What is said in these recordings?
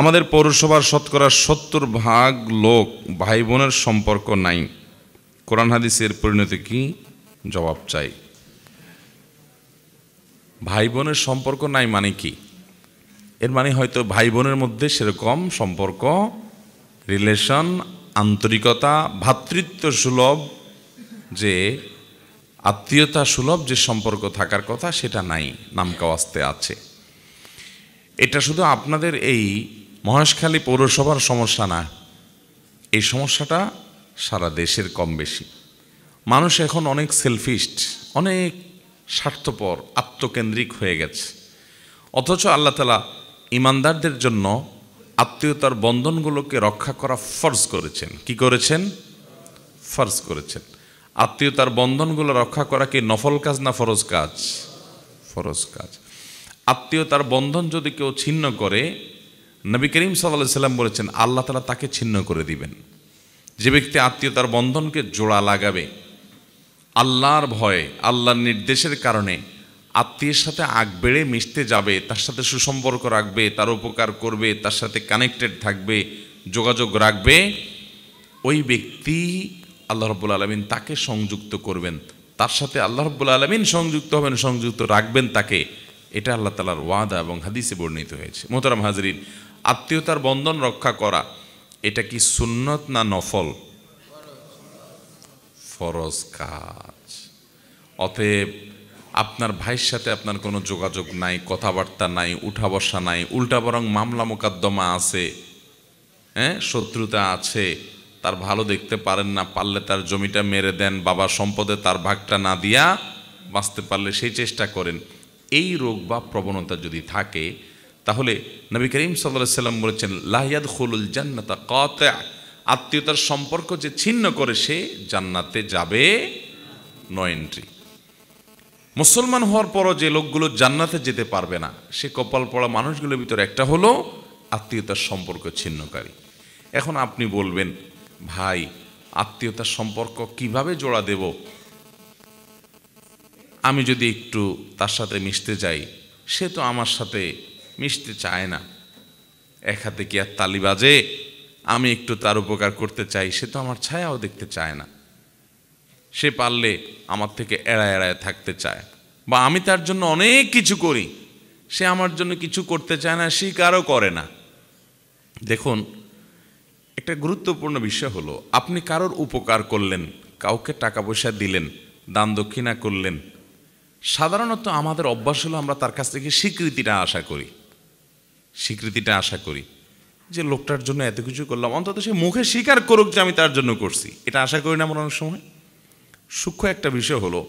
আমাদের পৌরসভার শতকরা সত্তর ভাগ লোক ভাই বোনের সম্পর্ক নাই কোরআন হাদিসের পরিণতি কি জবাব চাই ভাই বোনের সম্পর্ক নাই মানে কি এর মানে হয়তো ভাই বোনের মধ্যে সেরকম সম্পর্ক রিলেশন আন্তরিকতা ভাতৃত্ব সুলভ যে আত্মীয়তা সুলভ যে সম্পর্ক থাকার কথা সেটা নাই নামকাওয়াস্তে আছে এটা শুধু আপনাদের এই মহেশখালী পৌরসভার সমস্যা না এই সমস্যাটা সারা দেশের কম বেশি মানুষ এখন অনেক সেলফিস্ট অনেক স্বার্থপর আত্মকেন্দ্রিক হয়ে গেছে অথচ আল্লাহ তালা ইমানদারদের জন্য আত্মীয়তার বন্ধনগুলোকে রক্ষা করা ফর্জ করেছেন কি করেছেন ফর্জ করেছেন আত্মীয়তার বন্ধনগুলো রক্ষা করা কি নফল কাজ না ফরজ কাজ ফরজ কাজ আত্মীয়তার বন্ধন যদি কেউ ছিন্ন করে নবী করিম সাল্লাহ সাল্লাম বলেছেন আল্লাহ তালা তাকে ছিন্ন করে দিবেন যে ব্যক্তি আত্মীয়তার বন্ধনকে জোড়া লাগাবে আল্লাহর ভয়ে আল্লাহর নির্দেশের কারণে আত্মীয়ের সাথে আগ বেড়ে মিশতে যাবে তার সাথে সুসম্পর্ক রাখবে তার উপকার করবে তার সাথে কানেক্টেড থাকবে যোগাযোগ রাখবে ওই ব্যক্তি আল্লাহ রব্বুল আলমিন তাকে সংযুক্ত করবেন তার সাথে আল্লাহ রব্বুল আলমিন সংযুক্ত হবেন সংযুক্ত রাখবেন তাকে এটা আল্লাহ তালার ওয়াদা এবং হাদিসে বর্ণিত হয়েছে মোহতারাম হাজরিন আত্মীয়তার বন্ধন রক্ষা করা এটা কি সুন্নত না নফল ফরজ কাজ অতএব আপনার ভাইয়ের সাথে আপনার কোনো যোগাযোগ নাই কথাবার্তা নাই উঠা বসা নাই উল্টা বরং মামলা মোকদ্দমা আছে হ্যাঁ শত্রুতা আছে তার ভালো দেখতে পারেন না পারলে তার জমিটা মেরে দেন বাবা সম্পদে তার ভাগটা না দিয়া বাঁচতে পারলে সেই চেষ্টা করেন এই রোগ বা প্রবণতা যদি থাকে তাহলে নবী করিম সাল্লা সাল্লাম বলেছেন লাহিয়াদ খুলুল জান্নাতা কত আত্মীয়তার সম্পর্ক যে ছিন্ন করে সে জান্নাতে যাবে নো এন্ট্রি মুসলমান হওয়ার পরও যে লোকগুলো জান্নাতে যেতে পারবে না সে কপাল পড়া মানুষগুলোর ভিতরে একটা হলো আত্মীয়তার সম্পর্ক ছিন্নকারী এখন আপনি বলবেন ভাই আত্মীয়তার সম্পর্ক কিভাবে জোড়া দেব আমি যদি একটু তার সাথে মিশতে যাই সে তো আমার সাথে মিশতে চায় না এক হাতে কি আর তালি বাজে আমি একটু তার উপকার করতে চাই সে তো আমার ছায়াও দেখতে চায় না সে পারলে আমার থেকে এড়ায় এড়ায় থাকতে চায় বা আমি তার জন্য অনেক কিছু করি সে আমার জন্য কিছু করতে চায় না সে কারও করে না দেখুন একটা গুরুত্বপূর্ণ বিষয় হলো আপনি কারোর উপকার করলেন কাউকে টাকা পয়সা দিলেন দান দক্ষিণা করলেন সাধারণত আমাদের অভ্যাস হলো আমরা তার কাছ থেকে স্বীকৃতিটা আশা করি স্বীকৃতিটা আশা করি যে লোকটার জন্য এত কিছু করলাম অন্তত সে মুখে স্বীকার করুক যে আমি তার জন্য করছি এটা আশা করি না আমরা অনেক সময় সূক্ষ্ম একটা বিষয় হলো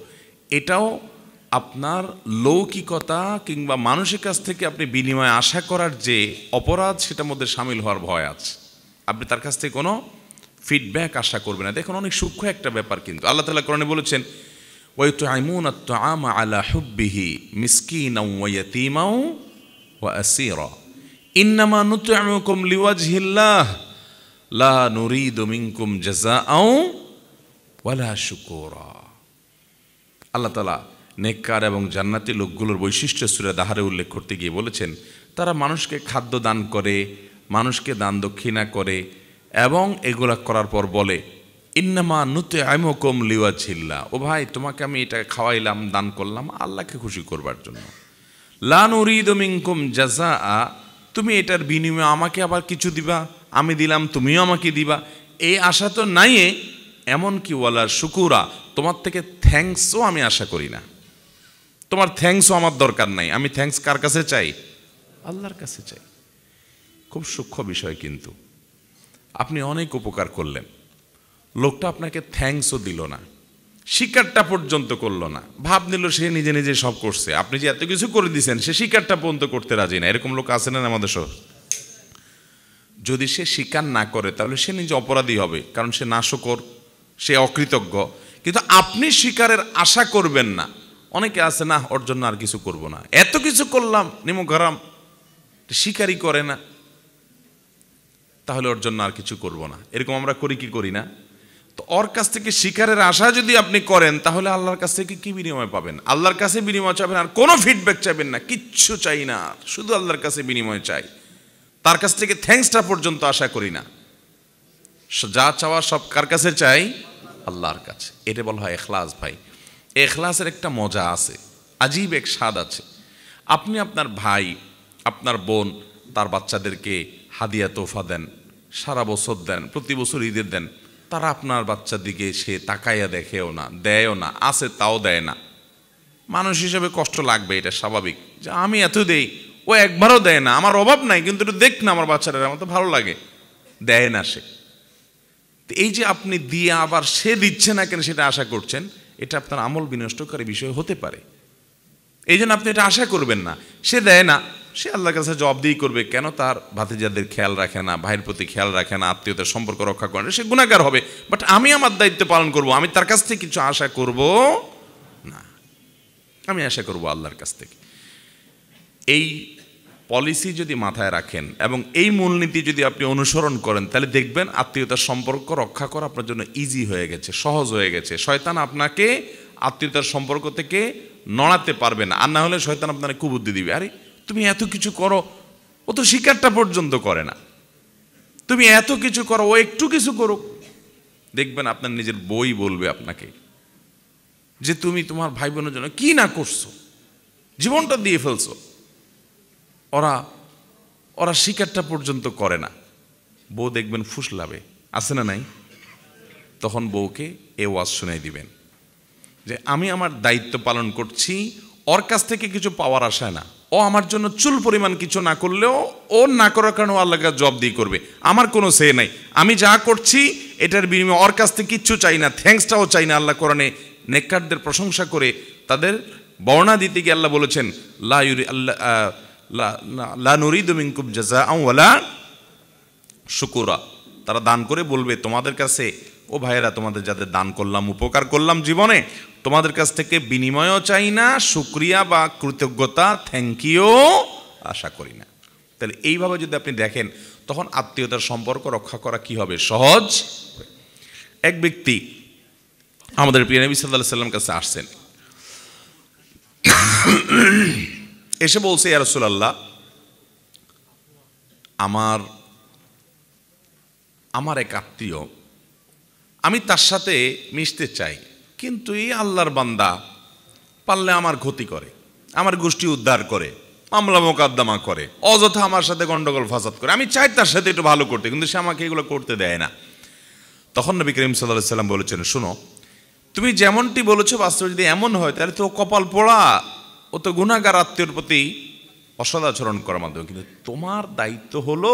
এটাও আপনার লৌকিকতা কিংবা মানুষের কাছ থেকে আপনি বিনিময় আশা করার যে অপরাধ সেটার মধ্যে সামিল হওয়ার ভয় আছে আপনি তার কাছ থেকে কোনো ফিডব্যাক আশা করবেন না দেখুন অনেক সূক্ষ্ম একটা ব্যাপার কিন্তু আল্লাহ তালা কোরআনে বলেছেন ওই তো আইমুন আলা হুব্বিহি মিসকিন ওয়াইয়াতিমাও ওয়া আসিরা ইন্নামা নুতুম লিওয়াজ হিল্লাহ লা নুরিদ দমিংকুম জাজা আও ওয়ালা শুকোরা আল্লাহ তালা নেককার এবং জান্নাতি লোকগুলোর বৈশিষ্ট্য সুরে দাহারে উল্লেখ করতে গিয়ে বলেছেন তারা মানুষকে খাদ্য দান করে মানুষকে দান দক্ষিণা করে এবং এগুলা করার পর বলে ইন্নামা নুতে আমকম লিওয়া ছিল্লা ও ভাই তোমাকে আমি এটা খাওয়াইলাম দান করলাম আল্লাহকে খুশি করবার জন্য লানুরিদ মিনকুম জাজা আ তুমি এটার বিনিময়ে আমাকে আবার কিছু দিবা আমি দিলাম তুমিও আমাকে দিবা এই আশা তো নাই এমন কি ওয়ালার শুকুরা তোমার থেকে থ্যাংকসও আমি আশা করি না তোমার থ্যাংকসও আমার দরকার নাই আমি থ্যাংকস কার কাছে চাই আল্লাহর কাছে চাই খুব সূক্ষ্ম বিষয় কিন্তু আপনি অনেক উপকার করলেন লোকটা আপনাকে থ্যাংকসও দিল না শিকারটা পর্যন্ত করলো না ভাব নিল সে নিজে নিজে সব করছে আপনি যে এত কিছু করে দিচ্ছেন সে শিকারটা পর্যন্ত করতে রাজি না এরকম লোক আছে না আমাদের সহ যদি সে শিকার না করে তাহলে সে নিজে অপরাধী হবে কারণ সে নাশকর সে অকৃতজ্ঞ কিন্তু আপনি শিকারের আশা করবেন না অনেকে আছে না ওর জন্য আর কিছু করব না এত কিছু করলাম নিমঘরাম শিকারই করে না তাহলে ওর জন্য আর কিছু করব না এরকম আমরা করি কি করি না তো ওর কাছ থেকে শিকারের আশা যদি আপনি করেন তাহলে আল্লাহর কাছ থেকে কি বিনিময় পাবেন আল্লাহর কাছে বিনিময় চাবেন আর কোনো ফিডব্যাক চাইবেন না কিচ্ছু চাই না শুধু আল্লাহর কাছে বিনিময় চাই তার কাছ থেকে থ্যাংকসটা পর্যন্ত আশা করি না যা চাওয়া সব কার কাছে চাই আল্লাহর কাছে এটা বলা হয় এখলাস ভাই এখলাসের একটা মজা আছে আজীব এক স্বাদ আছে আপনি আপনার ভাই আপনার বোন তার বাচ্চাদেরকে হাদিয়া তোফা দেন সারা বছর দেন প্রতি বছর ঈদের দেন তারা আপনার বাচ্চার দিকে সে তাকাইয়া দেখেও না দেয়ও না আছে তাও দেয় না মানুষ হিসেবে কষ্ট লাগবে এটা স্বাভাবিক যে আমি এত দেই ও একবারও দেয় না আমার অভাব নাই কিন্তু একটু দেখ না আমার বাচ্চাটা আমার তো ভালো লাগে দেয় না সে এই যে আপনি দিয়ে আবার সে দিচ্ছে না কেন সেটা আশা করছেন এটা আপনার আমল বিনষ্টকারী বিষয় হতে পারে এই জন্য আপনি এটা আশা করবেন না সে দেয় না সে আল্লাহর কাছে জবাবদিহি করবে কেন তার ভাতিজাদের খেয়াল রাখে না ভাইয়ের প্রতি খেয়াল রাখে না আত্মীয়তার সম্পর্ক রক্ষা করে না সে গুণাকার হবে বাট আমি আমার দায়িত্ব পালন করব আমি তার কাছ থেকে কিছু আশা করব না আমি আশা করব আল্লাহর কাছ থেকে এই পলিসি যদি মাথায় রাখেন এবং এই মূলনীতি যদি আপনি অনুসরণ করেন তাহলে দেখবেন আত্মীয়তার সম্পর্ক রক্ষা করা আপনার জন্য ইজি হয়ে গেছে সহজ হয়ে গেছে শয়তান আপনাকে আত্মীয়তার সম্পর্ক থেকে নড়াতে পারবে না আর না হলে শয়তান আপনাকে কুবুদ্ধি দিবে আরে তুমি এত কিছু করো ও তো শিকারটা পর্যন্ত করে না তুমি এত কিছু করো ও একটু কিছু করুক দেখবেন আপনার নিজের বই বলবে আপনাকে যে তুমি তোমার ভাই বোনের জন্য কি না করছো জীবনটা দিয়ে ফেলছো ওরা ওরা শিকারটা পর্যন্ত করে না বউ দেখবেন ফুসলাবে আছে না নাই তখন বউকে এ ওয়াজ শুনাই দিবেন যে আমি আমার দায়িত্ব পালন করছি ওর কাছ থেকে কিছু পাওয়ার আশায় না ও আমার জন্য চুল পরিমাণ কিছু না করলেও ও না করার কারণে আল্লাহকে জব দিয়ে করবে আমার কোনো সে নাই আমি যা করছি এটার বিনিময়ে ওর কাছ থেকে কিচ্ছু চাই না থ্যাংকসটাও চাই না আল্লাহ কোরআনে নেককারদের প্রশংসা করে তাদের বর্ণা দিতে গিয়ে আল্লাহ বলেছেন লা ইউরি আল্লাহ লা নুরিদ মিনকুম জাজা আওয়ালা শুকুরা তারা দান করে বলবে তোমাদের কাছে ও ভাইয়েরা তোমাদের যাদের দান করলাম উপকার করলাম জীবনে তোমাদের কাছ থেকে বিনিময়ও চাই না সুক্রিয়া বা কৃতজ্ঞতা থ্যাংক ইউ আশা করি না তাহলে এইভাবে যদি আপনি দেখেন তখন আত্মীয়তার সম্পর্ক রক্ষা করা কি হবে সহজ এক ব্যক্তি আমাদের প্রিয় নবী সাল্লাহ সাল্লাম কাছে আসছেন এসে বলছে ইয়ারসুল্লাহ আমার আমার এক আত্মীয় আমি তার সাথে মিশতে চাই কিন্তু এই আল্লাহর বান্দা পারলে আমার ক্ষতি করে আমার গোষ্ঠী উদ্ধার করে মামলা মোকদ্দমা করে অযথা আমার সাথে গন্ডগোল ফাসাদ করে আমি চাই তার সাথে একটু ভালো করতে কিন্তু সে আমাকে এগুলো করতে দেয় না তখন নবী করিম সাল্লাহ সাল্লাম বলেছেন শোনো তুমি যেমনটি বলেছো বাস্তব যদি এমন হয় তাহলে তো কপাল পোড়া ও তো গুণাগার আত্মীয়র প্রতি অসদাচরণ করার মাধ্যমে কিন্তু তোমার দায়িত্ব হলো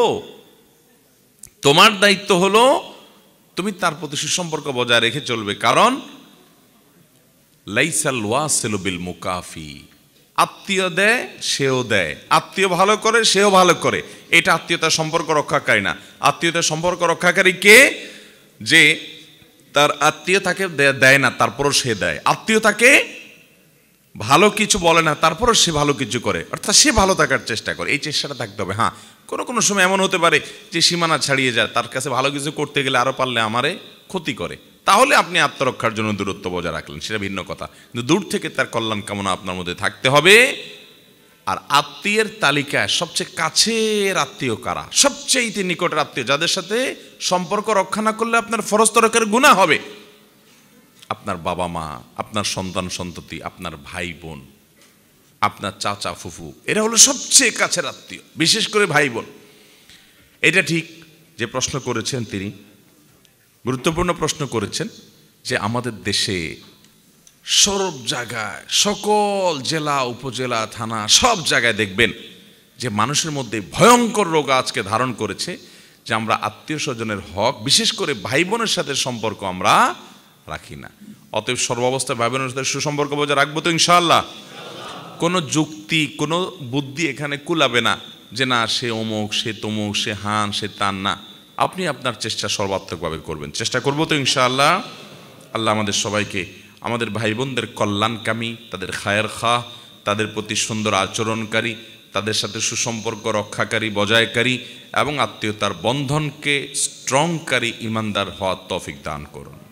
তোমার দায়িত্ব হলো তুমি তার প্রতি সুসম্পর্ক বজায় রেখে চলবে কারণ লাইসাল ওয়াসেল মুকাফি আত্মীয় দেয় সেও দেয় আত্মীয় ভালো করে সেও ভালো করে এটা আত্মীয়তার সম্পর্ক রক্ষাকারী না আত্মীয়তার সম্পর্ক রক্ষাকারী কে যে তার আত্মীয় তাকে দেয় না তারপরও সে দেয় আত্মীয় তাকে ভালো কিছু বলে না তারপরও সে ভালো কিছু করে অর্থাৎ সে ভালো থাকার চেষ্টা করে এই চেষ্টাটা থাকতে হবে হ্যাঁ কোনো কোনো সময় এমন হতে পারে যে সীমানা ছাড়িয়ে যায় তার কাছে ভালো কিছু করতে গেলে আরও পারলে আমারে ক্ষতি করে তাহলে আপনি আত্মরক্ষার জন্য দূরত্ব বজায় রাখলেন সেটা ভিন্ন কথা কিন্তু দূর থেকে তার কল্যাণ কামনা আপনার মধ্যে থাকতে হবে আর আত্মীয়ের তালিকায় সবচেয়ে কাছের আত্মীয় কারা সবচেয়ে নিকটের আত্মীয় যাদের সাথে সম্পর্ক রক্ষা না করলে আপনার ফরজ গুণা হবে আপনার বাবা মা আপনার সন্তান সন্ততি আপনার ভাই বোন আপনার চাচা ফুফু এরা হলো সবচেয়ে কাছের আত্মীয় বিশেষ করে ভাই বোন এটা ঠিক যে প্রশ্ন করেছেন তিনি গুরুত্বপূর্ণ প্রশ্ন করেছেন যে আমাদের দেশে সরব জায়গায় সকল জেলা উপজেলা থানা সব জায়গায় দেখবেন যে মানুষের মধ্যে ভয়ঙ্কর রোগ আজকে ধারণ করেছে যে আমরা আত্মীয় স্বজনের হক বিশেষ করে ভাই বোনের সাথে সম্পর্ক আমরা রাখি না অতএব সর্বাবস্থায় ভাই বোনের সাথে সুসম্পর্ক বজায় রাখবো তো ইনশাআল্লাহ কোনো যুক্তি কোনো বুদ্ধি এখানে কুলাবে না যে না সে অমুক সে তমুক সে হান সে তান না আপনি আপনার চেষ্টা সর্বাত্মকভাবে করবেন চেষ্টা করবো তো ইনশাআল্লাহ আল্লাহ আমাদের সবাইকে আমাদের ভাই বোনদের কল্যাণকামী তাদের খায়ের খা তাদের প্রতি সুন্দর আচরণকারী তাদের সাথে সুসম্পর্ক রক্ষাকারী বজায়কারী এবং আত্মীয়তার বন্ধনকে স্ট্রংকারী ইমানদার হওয়ার তফিক দান করুন